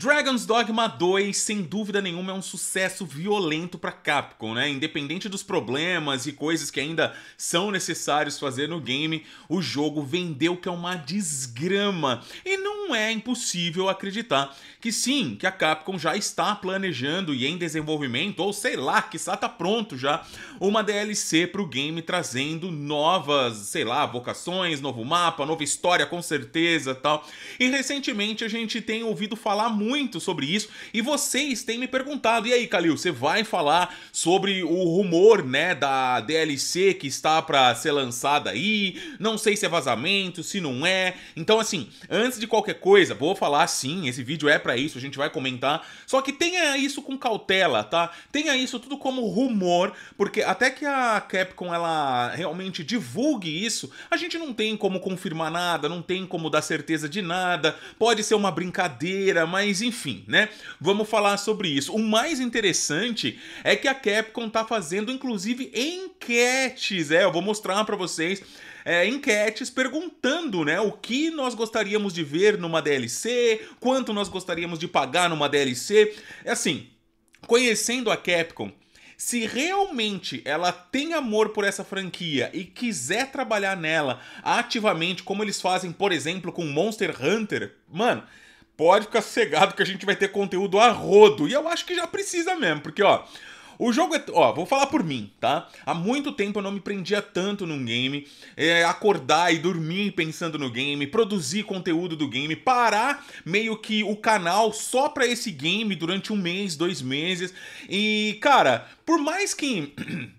Dragon's Dogma 2, sem dúvida nenhuma, é um sucesso violento para Capcom, né? Independente dos problemas e coisas que ainda são necessários fazer no game, o jogo vendeu que é uma desgrama. E não é impossível acreditar que sim, que a Capcom já está planejando e em desenvolvimento, ou sei lá, que está pronto já, uma DLC para o game trazendo novas, sei lá, vocações, novo mapa, nova história com certeza, tal. E recentemente a gente tem ouvido falar muito muito sobre isso e vocês têm me perguntado. E aí, Calil, você vai falar sobre o rumor, né, da DLC que está para ser lançada aí? Não sei se é vazamento, se não é. Então, assim, antes de qualquer coisa, vou falar sim, esse vídeo é para isso, a gente vai comentar. Só que tenha isso com cautela, tá? Tenha isso tudo como rumor, porque até que a Capcom ela realmente divulgue isso, a gente não tem como confirmar nada, não tem como dar certeza de nada. Pode ser uma brincadeira, mas mas enfim, né? Vamos falar sobre isso. O mais interessante é que a Capcom tá fazendo inclusive enquetes. É, eu vou mostrar para vocês é, enquetes perguntando né, o que nós gostaríamos de ver numa DLC, quanto nós gostaríamos de pagar numa DLC. É assim, conhecendo a Capcom, se realmente ela tem amor por essa franquia e quiser trabalhar nela ativamente, como eles fazem, por exemplo, com Monster Hunter, mano pode ficar cegado que a gente vai ter conteúdo a rodo. E eu acho que já precisa mesmo, porque, ó. O jogo é. Ó, vou falar por mim, tá? Há muito tempo eu não me prendia tanto num game. É, acordar e dormir pensando no game, produzir conteúdo do game, parar meio que o canal só pra esse game durante um mês, dois meses. E, cara, por mais que.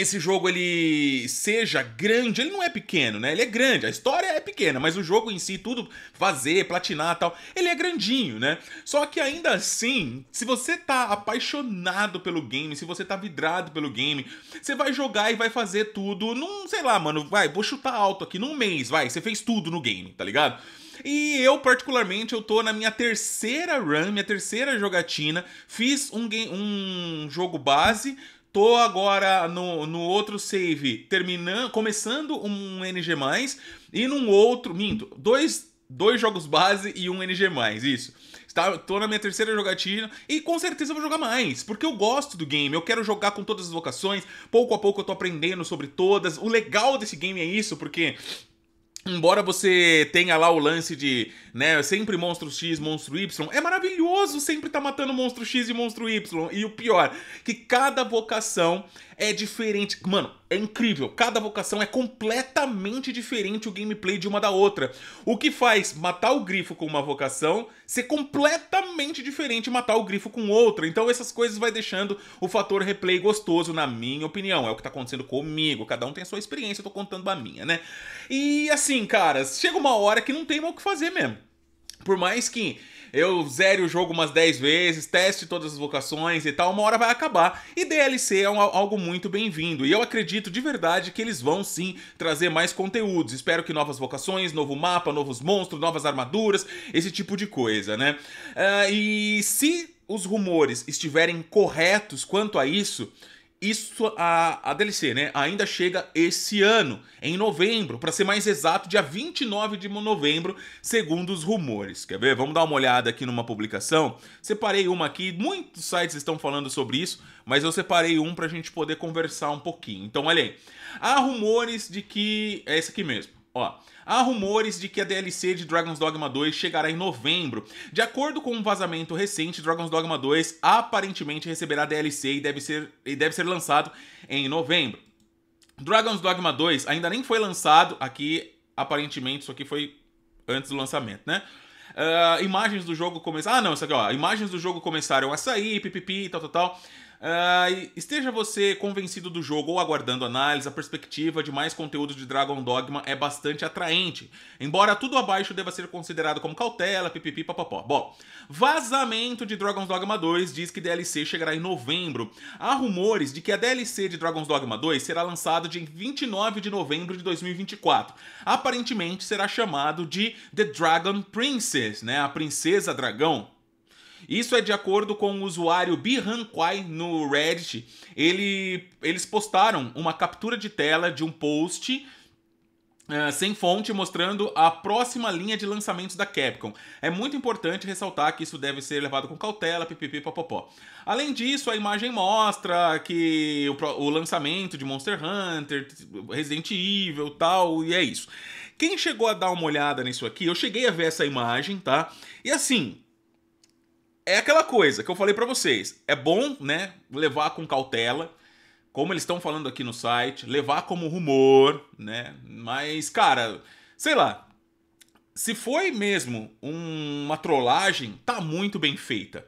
esse jogo ele seja grande, ele não é pequeno, né? Ele é grande, a história é pequena, mas o jogo em si, tudo fazer, platinar tal, ele é grandinho, né? Só que ainda assim, se você tá apaixonado pelo game, se você tá vidrado pelo game, você vai jogar e vai fazer tudo num, sei lá, mano, vai, vou chutar alto aqui, num mês, vai, você fez tudo no game, tá ligado? E eu, particularmente, eu tô na minha terceira run, minha terceira jogatina. Fiz um, game, um jogo base, Tô agora no, no outro save, terminando, começando um NG+, e num outro, minto, dois, dois jogos base e um NG+, isso. Tá, tô na minha terceira jogatina e com certeza vou jogar mais, porque eu gosto do game, eu quero jogar com todas as vocações, pouco a pouco eu tô aprendendo sobre todas. O legal desse game é isso, porque Embora você tenha lá o lance de, né, sempre monstro X, monstro Y, é maravilhoso sempre estar tá matando monstro X e monstro Y. E o pior, que cada vocação é diferente. Mano, é incrível. Cada vocação é completamente diferente o gameplay de uma da outra. O que faz matar o grifo com uma vocação ser completamente diferente matar o grifo com outra. Então essas coisas vai deixando o fator replay gostoso, na minha opinião. É o que tá acontecendo comigo. Cada um tem a sua experiência, eu tô contando a minha, né? E assim, caras, chega uma hora que não tem mais o que fazer mesmo. Por mais que eu zere o jogo umas 10 vezes, teste todas as vocações e tal, uma hora vai acabar. E DLC é um, algo muito bem-vindo. E eu acredito de verdade que eles vão sim trazer mais conteúdos. Espero que novas vocações, novo mapa, novos monstros, novas armaduras, esse tipo de coisa, né? Uh, e se os rumores estiverem corretos quanto a isso, isso a, a DLC, né, ainda chega esse ano, em novembro, para ser mais exato, dia 29 de novembro, segundo os rumores. Quer ver? Vamos dar uma olhada aqui numa publicação. Separei uma aqui, muitos sites estão falando sobre isso, mas eu separei um para a gente poder conversar um pouquinho. Então, olha aí. Há rumores de que é esse aqui mesmo. Ó, há rumores de que a DLC de Dragon's Dogma 2 chegará em novembro. De acordo com um vazamento recente, Dragon's Dogma 2 aparentemente receberá DLC e deve ser, e deve ser lançado em novembro. Dragon's Dogma 2 ainda nem foi lançado, aqui aparentemente isso aqui foi antes do lançamento, né? Uh, imagens do jogo começaram. Ah, não, isso aqui, ó. Imagens do jogo começaram a sair, pipipi, tal, tal, tal. Uh, esteja você convencido do jogo ou aguardando análise, a perspectiva de mais conteúdo de Dragon Dogma é bastante atraente, embora tudo abaixo deva ser considerado como cautela, pipipi, papapó. Bom, vazamento de Dragon's Dogma 2 diz que DLC chegará em novembro. Há rumores de que a DLC de Dragon's Dogma 2 será lançada de 29 de novembro de 2024. Aparentemente será chamado de The Dragon Princess, né? A Princesa Dragão. Isso é de acordo com o usuário Bihan Kwai no Reddit. Ele, eles postaram uma captura de tela de um post Uh, sem fonte, mostrando a próxima linha de lançamentos da Capcom. É muito importante ressaltar que isso deve ser levado com cautela, pipipi, popopó. Além disso, a imagem mostra que o, o lançamento de Monster Hunter, Resident Evil tal, e é isso. Quem chegou a dar uma olhada nisso aqui, eu cheguei a ver essa imagem, tá? E assim, é aquela coisa que eu falei para vocês. É bom, né, levar com cautela, como eles estão falando aqui no site, levar como rumor, né? Mas, cara, sei lá. Se foi mesmo uma trollagem, tá muito bem feita.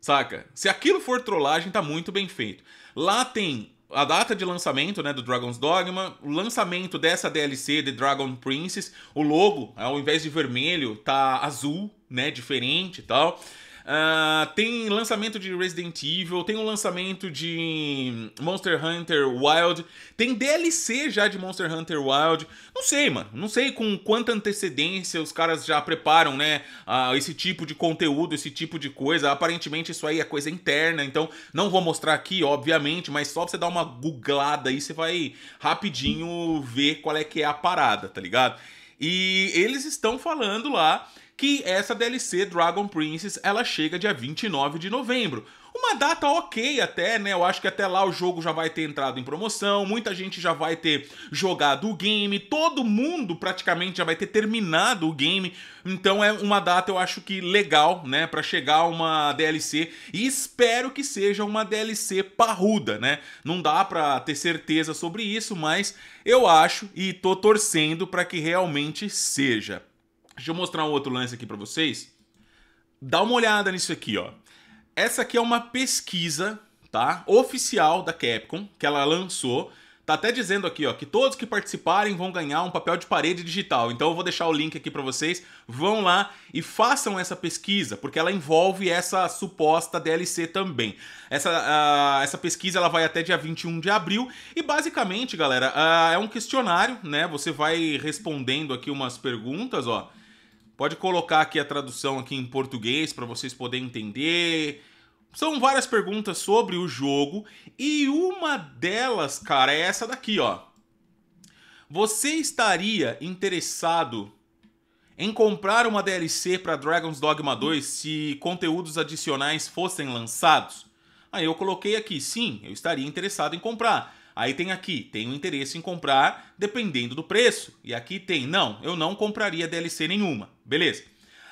Saca? Se aquilo for trollagem, tá muito bem feito. Lá tem a data de lançamento né, do Dragon's Dogma, o lançamento dessa DLC de Dragon Princess, o logo, ao invés de vermelho, tá azul, né? Diferente e tal. Ah, tem lançamento de Resident Evil, tem um lançamento de Monster Hunter Wild, tem DLC já de Monster Hunter Wild. Não sei, mano. Não sei com quanta antecedência os caras já preparam, né? Uh, esse tipo de conteúdo, esse tipo de coisa. Aparentemente isso aí é coisa interna, então não vou mostrar aqui, obviamente, mas só pra você dar uma googlada aí, você vai rapidinho ver qual é que é a parada, tá ligado? E eles estão falando lá que essa DLC Dragon Princess ela chega dia 29 de novembro. Uma data ok até, né? Eu acho que até lá o jogo já vai ter entrado em promoção, muita gente já vai ter jogado o game, todo mundo praticamente já vai ter terminado o game. Então é uma data eu acho que legal, né, para chegar uma DLC e espero que seja uma DLC parruda, né? Não dá para ter certeza sobre isso, mas eu acho e tô torcendo para que realmente seja. Deixa eu mostrar um outro lance aqui para vocês. Dá uma olhada nisso aqui, ó. Essa aqui é uma pesquisa, tá? Oficial da Capcom, que ela lançou. Tá até dizendo aqui, ó, que todos que participarem vão ganhar um papel de parede digital. Então eu vou deixar o link aqui para vocês. Vão lá e façam essa pesquisa, porque ela envolve essa suposta DLC também. Essa, uh, essa pesquisa ela vai até dia 21 de abril e basicamente, galera, uh, é um questionário, né? Você vai respondendo aqui umas perguntas, ó. Pode colocar aqui a tradução aqui em português para vocês poderem entender. São várias perguntas sobre o jogo e uma delas, cara, é essa daqui, ó. Você estaria interessado em comprar uma DLC para Dragon's Dogma 2 se conteúdos adicionais fossem lançados? Aí eu coloquei aqui, sim, eu estaria interessado em comprar. Aí tem aqui, tenho interesse em comprar dependendo do preço. E aqui tem, não, eu não compraria DLC nenhuma. Beleza.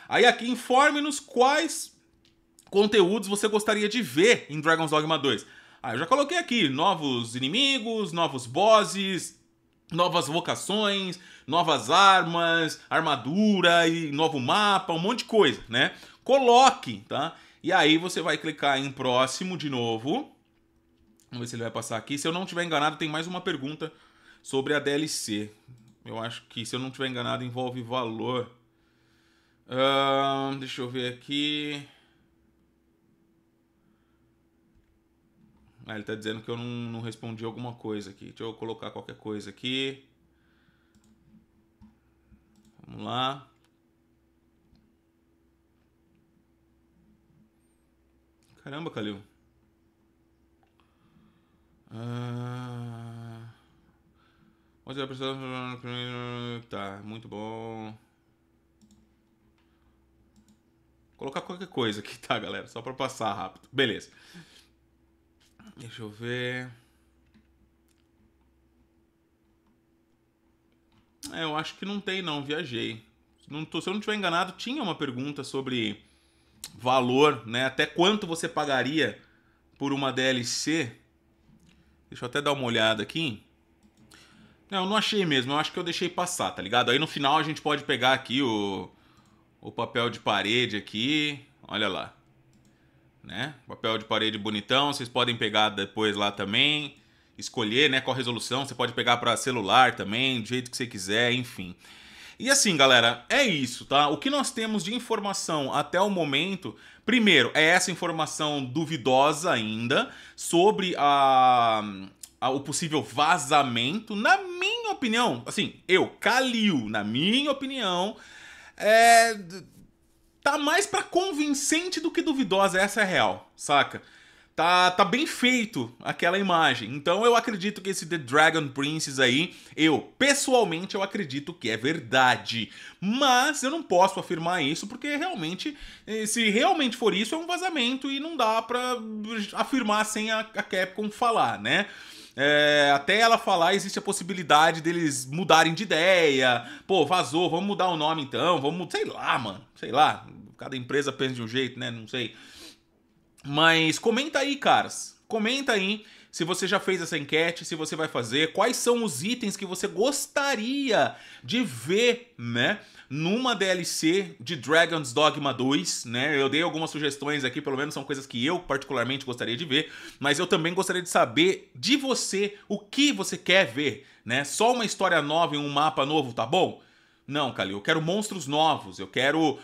Aí aqui, informe-nos quais conteúdos você gostaria de ver em Dragon's Dogma 2. Ah, eu já coloquei aqui novos inimigos, novos bosses, novas vocações, novas armas, armadura e novo mapa, um monte de coisa, né? Coloque, tá? E aí você vai clicar em próximo de novo. Vamos ver se ele vai passar aqui. Se eu não estiver enganado, tem mais uma pergunta sobre a DLC. Eu acho que, se eu não estiver enganado, envolve valor deixa eu ver aqui. Ah, ele tá dizendo que eu não, não respondi alguma coisa aqui. Deixa eu colocar qualquer coisa aqui. Vamos lá. Caramba, Calil. pessoa Tá, muito bom. colocar qualquer coisa aqui, tá, galera? Só pra passar rápido. Beleza. Deixa eu ver. É, eu acho que não tem, não. Viajei. Não tô, se eu não estiver enganado, tinha uma pergunta sobre valor, né? Até quanto você pagaria por uma DLC. Deixa eu até dar uma olhada aqui. Não, eu não achei mesmo. Eu acho que eu deixei passar, tá ligado? Aí no final a gente pode pegar aqui o o papel de parede aqui, olha lá. Né? Papel de parede bonitão, vocês podem pegar depois lá também, escolher, né, qual resolução, você pode pegar para celular também, do jeito que você quiser, enfim. E assim, galera, é isso, tá? O que nós temos de informação até o momento, primeiro, é essa informação duvidosa ainda sobre a, a, o possível vazamento. Na minha opinião, assim, eu, Calil, na minha opinião, é, tá mais para convincente do que duvidosa, essa é real, saca? Tá, tá bem feito aquela imagem. Então eu acredito que esse The Dragon Princess aí, eu pessoalmente eu acredito que é verdade. Mas eu não posso afirmar isso porque realmente, eh, se realmente for isso, é um vazamento e não dá pra eh, afirmar sem a, a Capcom falar, né? É, até ela falar, existe a possibilidade deles mudarem de ideia. Pô, vazou, vamos mudar o nome então, vamos. Sei lá, mano. Sei lá. Cada empresa pensa de um jeito, né? Não sei. Mas comenta aí, caras. Comenta aí se você já fez essa enquete, se você vai fazer, quais são os itens que você gostaria de ver, né? Numa DLC de Dragon's Dogma 2, né? Eu dei algumas sugestões aqui, pelo menos são coisas que eu particularmente gostaria de ver, mas eu também gostaria de saber de você o que você quer ver, né? Só uma história nova em um mapa novo, tá bom? Não, Calil, eu quero monstros novos, eu quero uh,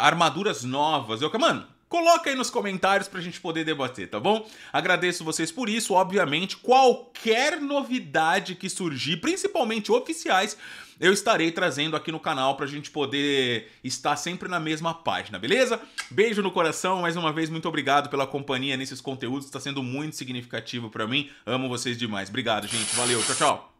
armaduras novas, eu quero. Mano, Coloca aí nos comentários para a gente poder debater, tá bom? Agradeço vocês por isso. Obviamente, qualquer novidade que surgir, principalmente oficiais, eu estarei trazendo aqui no canal para a gente poder estar sempre na mesma página, beleza? Beijo no coração, mais uma vez, muito obrigado pela companhia nesses conteúdos, está sendo muito significativo para mim. Amo vocês demais. Obrigado, gente. Valeu, tchau, tchau.